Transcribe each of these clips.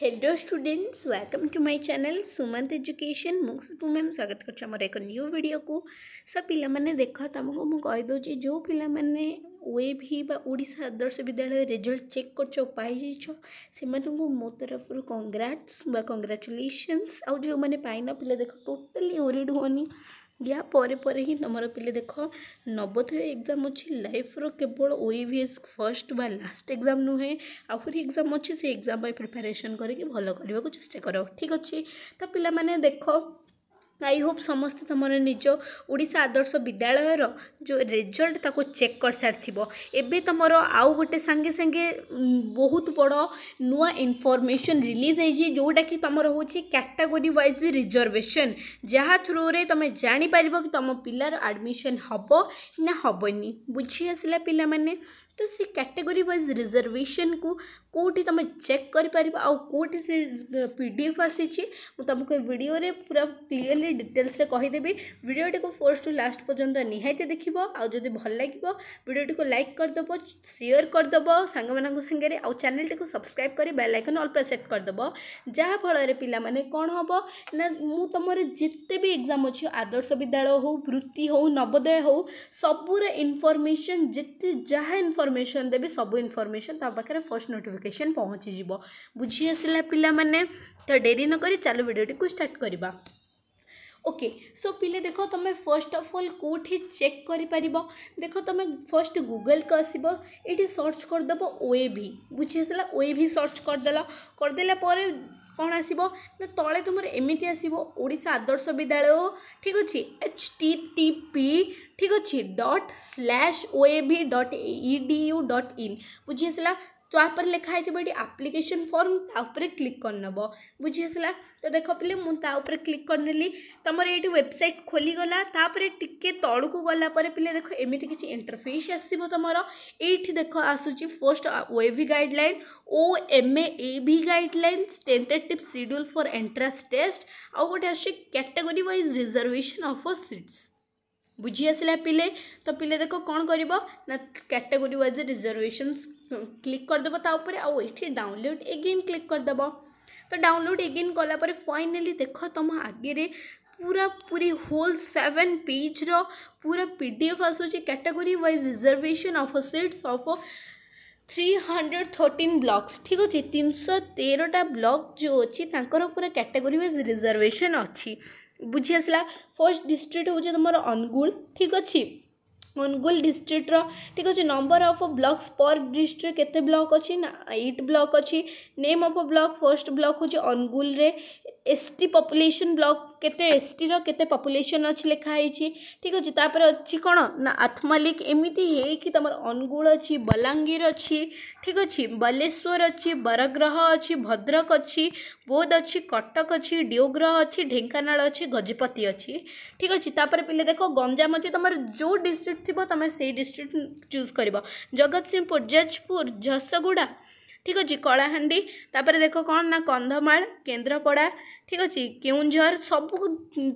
hello students welcome to my channel Sumant education मुझु ma'am स्वागत कर न्यू वीडियो को सब पाने देख तुमको मुझे जो पाने ओएभि ओडा आदर्श विद्यालय रेजल्ट चेक कर मो तरफ कंग्राट्स कंग्राचुलेसन्स आज जो मैंने पाइन पे देख टोटाली ओरीड होनी या परे परे ही तुमर पे देख नवोदय एग्जाम अच्छे लाइफ्र केवल ओई भी एस फर्स्ट बा लास्ट एग्जाम नुहे आहरी एग्जाम अच्छे से एग्जाम पर प्रिपेरेसन करके भल कर ठीक अच्छे तो पाने देख आई होप समस्त तुम निज ओा आदर्श विद्यालय जो रेजल्ट ताको चेक कर सारी एवं तुम आउ गोटे सांगे सांगे बहुत बड़ नुआ इनफर्मेसन रिलीज हो जोटा कि तुम हूँ कैटागोरी वाइज रिजर्वेशन जहाँ थ्रू में तुम जापर कि तुम पिलार आडमिशन हम ना हेनी बुझी आसला पे तो से कैटेगोरी वाइज रिजर्वेशन को कौटी तुम चेक कर आउटी से एफ आसी तुमको भिडियो पूरा क्लीयरली डिटेल्स कहीदेवि भिडियोटी को फर्स्ट टू लास्ट पर्यटन निहाती देख आदि भल लगे भिडियो को लाइक करदेव सेयर करदेव सांग सागर आ चेल टी सब्सक्राइब कर बेल आइकन अल्प सेट करदेव जहाँफल पाने कौन हम ना मु तुम जिते भी एग्जाम अच्छे आदर्श विद्यालय हो वृत्ति हो नवोदय हो सबुर इनफर्मेसन जिते जहाँ इनफर्म ଇନଫର୍ମେସନ୍ ଦେବି ସବୁ ଇନଫର୍ମେସନ୍ ତା नोटिफिकेसन पहुँची जी बुझी ବୁଝି ଆସିଲା तो डेरी नक ନକରି ଚାଲୁ ଭିଡ଼ିଓଟିକୁ ଷ୍ଟାର୍ଟ କରିବା ओके सो पिले देख तुम फर्स्ट अफ अल कौटी चेक कर देख तुम फर्स्ट गूगल को आसब ये सर्च करदेव ओएभि बुझी आसला ओएभि सर्च करदेल करदेला କ'ଣ ଆସିବ ନା ତଳେ ତୁମର ଏମିତି ଆସିବ ଓଡ଼ିଶା ଆଦର୍ଶ ବିଦ୍ୟାଳୟ ଠିକ୍ ଅଛି ଏଚ୍ ଟି ଟି ପି ଠିକ୍ ଅଛି dot slash O A V dot E D U dot in ବୁଝି ଆସିଲା তো ଆପରେ ଲେଖା ହେଇଥିବ ଏଠି ଆପ୍ଲିକେସନ୍ ଫର୍ମ ତା ଉପରେ କ୍ଲିକ୍ କରିନେବ ବୁଝିଆସିଲା ତ ଦେଖ ପିଲେ ମୁଁ ତା ଉପରେ କ୍ଲିକ୍ କରିନେଲି ତୁମର ଏଇଠି ୱେବସାଇଟ୍ ଖୋଲିଗଲା ତାପରେ ଟିକେ ତଳକୁ ଗଲା ପରେ ପିଲେ ଦେଖ ଏମିତି କିଛି ଇଣ୍ଟରଫେସ୍ ଆସିବ ତୁମର ଏଇଠି ଦେଖ ଆସୁଛି first OAV guideline O M A V guideline tentative schedule for entrance test ଆଉ ଗୋଟେ ଆସୁଛି category wise reservation of seats बुझी ଆସିଲା पिले तो पिले ଦେଖ କ'ଣ କରିବ ନା କ୍ୟାଟେଗୋରୀ ୱାଇଜ୍ ରିଜର୍ଭେସନ୍ସ କ୍ଲିକ୍ କରିଦେବ ତା ଉପରେ ଆଉ ଏଠି ଡାଉନଲୋଡ଼୍ ଏଗେନ୍ କ୍ଲିକ୍ କରିଦେବ ତ ଡାଉନଲୋଡ଼୍ ଏଗେନ୍ କଲାପରେ ଫାଇନାଲି पूरा पूरी होल सेवेन पेज रो पूरा पीडीएफ आसूची category wise reservation of seats of three hundred thirteen blocks ठीक अच्छे तीन सौ तेरटा ब्लक जो अच्छी पूरा कैटेगोरी व्वज रिजर्वेशन अच्छी ବୁଝି ଆସିଲା ଫର୍ଷ୍ଟ ଡିଷ୍ଟ୍ରିକ୍ଟ ହେଉଛି ତୁମର ଅନୁଗୁଳ ଠିକ୍ ଅଛି ଅନୁଗୁଳ ଡିଷ୍ଟ୍ରିକ୍ଟର ଠିକ୍ ଅଛି number of blocks per district କେତେ ବ୍ଲକ୍ ଅଛି ନା ଏଇଟ୍ ବ୍ଲକ୍ ଅଛି name of block first block ହେଉଛି ଅନୁଗୁଳରେ এসটি পপুলেসন ব্লক কেতে এসটির কেতে পপুলেসন অছি লেখা হয়েছি ঠিক আছে তাপরে অছি কোণ না আত্মলিক এমিতি হয়েকি তোমার অনুগুল অছি বলাঙ্গীর অছি ঠিক আছে বালেশ্বর অছি বরগ্রহ অছি ভদ্রক অছি বৌদ্ধ অছি কটক অছি ডিওগ্রহ অছি ঢেঙ্কানাল অছি গজপতি অছি ঠিক আছে তাপরে পিলে দেখো গঞ্জাম অছি তোমার যে ডিস্ট্রিক্ট থিব তুমি সেই ডিস্ট্রিক্ট চুজ করিব জগতসিংহপুর ଯାଜପୁର ଝସଗୁଡ଼ା ଠିକ୍ ଅଛି କଳାହାଣ୍ଡି ତାପରେ ଦେଖ କ'ଣ ନା କନ୍ଧମାଳ କେନ୍ଦ୍ରାପଡ଼ା ঠিক ଅଛି କେଉଁଝର ସବୁ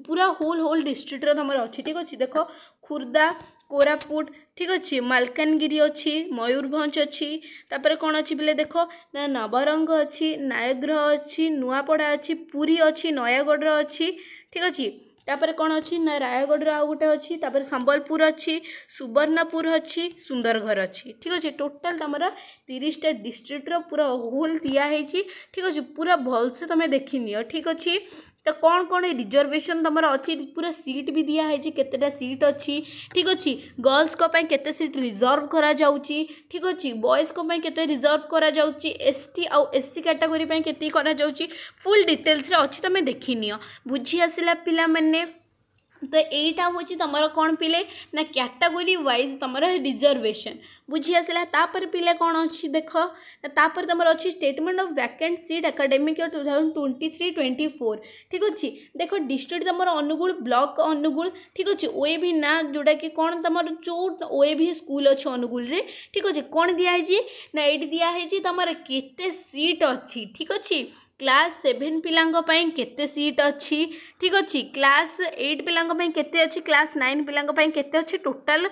ପୁରା ହୋଲ୍ ହୋଲ୍ ଡିଷ୍ଟ୍ରିକ୍ଟର ତୁମର ଅଛି ଠିକ୍ ଅଛି ଦେଖ ଖୋର୍ଦ୍ଧା କୋରାପୁଟ ଠିକ୍ ଅଛି ମାଲକାନଗିରି ଅଛି ମୟୂରଭଞ୍ଜ ଅଛି ତାପରେ କ'ଣ ଅଛି ବୋଲେ ଦେଖ ନା ନବରଙ୍ଗ ଅଛି ନୟାଗ୍ରହ ଅଛି ନୂଆପଡ଼ା ଅଛି ପୁରୀ ଅଛି ନୟାଗଡ଼ର ଅଛି ଠିକ୍ ଅଛି ତାପରେ କ'ଣ ଅଛି ନା ରାୟଗଡ଼ର ଆଉ ଗୋଟେ ଅଛି ତାପରେ ସମ୍ବଲପୁର ଅଛି ସୁବର୍ଣ୍ଣପୁର ଅଛି ସୁନ୍ଦରଗଡ଼ ଅଛି ଠିକ୍ ଅଛି ଟୋଟାଲ୍ ତୁମର ତିରିଶଟା ଡିଷ୍ଟ୍ରିକ୍ଟର ପୁରା ହୋଲ୍ ଦିଆହେଇଛି ଠିକ୍ ଅଛି ପୁରା ଭଲସେ ତୁମେ ଦେଖିନିଅ ଠିକ୍ ଅଛି तो कौन कौन रिजर्वेशन तुम अच्छी पूरा सीट भी दिखाई के सीट अच्छी ठीक अच्छे गर्ल्स केत सीट रिजर्व कर ठीक अच्छे बॉयज के रिजर्व कर एस टी आउ एस सी कैटेगोरी के फुल डिटेल्स अच्छी तुम तो देखनी बुझी आसला पाने તો એઈટા હોઉં તમાર କ'ଣ ପିଲେ ନା କ୍ୟାଟାଗୋରୀ ୱାଇଜ୍ ତମର ରିଜର୍ଭେସନ୍ ବୁଝି ଆସିଲା ତାପରେ ପିଲେ କ'ଣ ଅଛି ଦେଖ ତାପରେ ତମର ଅଛି statement of vacant seat academic two thousand twenty three twenty four ଠିକ୍ ଅଛି ଦେଖ ଡିଷ୍ଟ୍ରିକ୍ଟ ତମର ଅନୁଗୁଳ ବ୍ଲକ୍ ଅନୁଗୁଳ ଠିକ୍ ଅଛି ଓ ଏ ଭି ନା ଯେଉଁଟାକି କ'ଣ ତମର ଯେଉଁ ଓ ଏ ଭି ସ୍କୁଲ୍ ଅଛି ଅନୁଗୁଳରେ ଠିକ୍ ଅଛି କ'ଣ ଦିଆହେଇଛି ନା ଏଇଠି ଦିଆହେଇଛି ତମର କେତେ ସିଟ୍ ଅଛି ଠିକ୍ ଅଛି क्लास सेभेन पाई केट अच्छी ठीक अच्छे क्लास एट पाई के क्लास नाइन पाई के टोटाल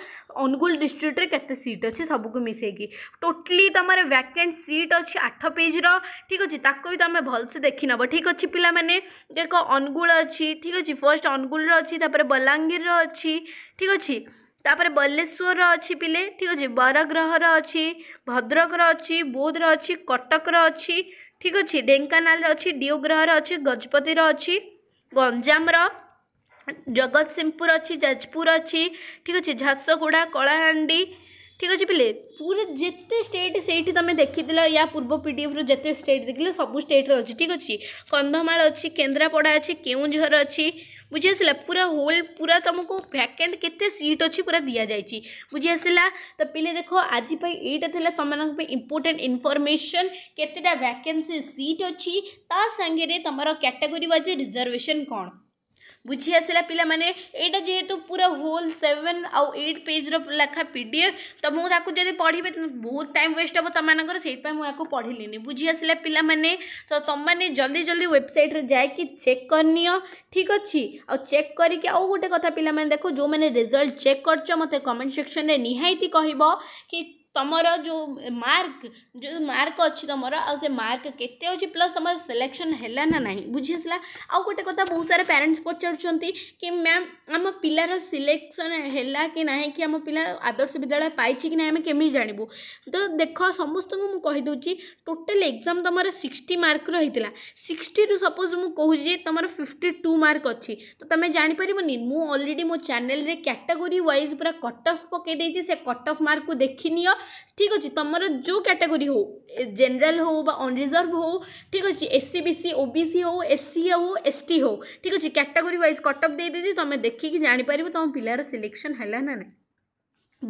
अनुगुल डिस्ट्रिक्ट्रे के सीट अच्छे सबको मिसेकी टोटली तुम वैके सीट अच्छी आठ पेज ठीक अच्छे ताको भी तुम भलसे देखी नब ठीक अच्छे पिला देख अनुगुल अच्छी ठीक अच्छे फर्स्ट अनुगुल अच्छी बलांगीर अच्छी ठीक अच्छे तापर बलेश्वर अच्छी पिले ठीक अच्छे बरग्रहर अच्छी भद्रक अच्छी बौद्र अच्छी कटक अच्छी ଠିକ୍ ଅଛି ଢେଙ୍କାନାଳର ଅଛି ଡିଓଗ୍ରହର ଅଛି ଗଜପତିର ଅଛି ଗଞ୍ଜାମର ଜଗତସିଂହପୁର ଅଛି ଯାଜପୁର ଅଛି ଠିକ୍ ଅଛି ଝାରସୁଗୁଡ଼ା କଳାହାଣ୍ଡି ଠିକ୍ ଅଛି ପିଲେ ପୁରା ଯେତେ ଷ୍ଟେଟ୍ ସେଇଠି ତୁମେ ଦେଖିଥିଲ ୟା ପୂର୍ବ ପିଡ଼ିଏଫ୍ରୁ ଯେତେ ଷ୍ଟେଟ୍ ଦେଖିଲ ସବୁ ଷ୍ଟେଟ୍ରେ ଅଛି ଠିକ୍ ଅଛି କନ୍ଧମାଳ ଅଛି କେନ୍ଦ୍ରାପଡ଼ା ଅଛି କେଉଁଝର ଅଛି बुझी आसला पूरा होल पूरा तुमको भ्याकेन्ट केते सीट अच्छी पूरा दि जाइए बुझी आसला तो पे देख आज यहीटा तुम इम्पोर्टाट इनफर्मेसन केतेटा भैके सीट अच्छी तांगे तुम कैटेगोरी वाइज रिजर्वेशन कौन बुझी आसा पी मैंने यहाँ जेहेतु पूरा होल सेवेन आउ एट पेज रखा पी डी एफ तो मुझे जब पढ़े बहुत टाइम वेस्ट हम तुमको से पढ़िल बुझी आसा पी मैंने तो तुमने जल्दी जल्दी वेबसाइट जाकि चेक करनी ठीक अच्छे आ चेक करके आउ गोटे कथा पे देख जो मैंने रिजल्ट चेक कर कमेंट सेक्शन में निहाती कह कि तुमर जो मार्क जो मार्क अच्छी तुम आ मार्क के प्लस तुम सिलेक्शन है ना ना बुझीसला आउ गोटे कथा बहुत सारा पेरेन्ट्स पचार कि मैम आम पिलार सिलेक्शन है कि ना कि आम पिला आदर्श विद्यालय पाई कि ना आम केमी जानवु तो देख समस्त को मुझे टोटाल एग्जाम तुम सिक्सटी मार्क रही सिक्सटी रू सपोज मुझे तुम फिफ्टी टू मार्क अच्छी तो तुम जापर अलरेडी मो चेल कैटेगोरी वाइज पूरा कट अफ से कट अफ मार्क को देखनी ঠিক আছে তোমার যে ক্যাটাগোরি হো জেনারেল হো বা অনরিজর্ভ হো ঠিক আছে এসসি বিসি ওবিসি হো এসসি হো এসটি হো ঠিক আছে ক্যাটাগোরি ওয়াইজ কটক দিয়ে দিয়েছি তুমি দেখিকি জাঁপার তোমার পিলার সিলেকশন হল না না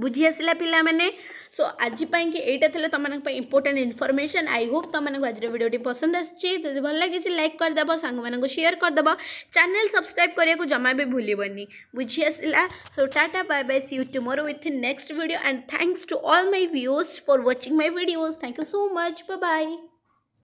बुझी आसला पाने सो आजपाई कि ये तुम इंपोर्टा इनफर्मेशन आई होप तुम आज भिडियो पसंद आदि भल लगी लाइक करदे सांग सेयर करदेव चेल सब्सक्राइब करने को जमा भी भूल बुझी आसला so tata bye bye see you tomorrow with next video and thanks to all my viewers for watching my videos thank you so much bye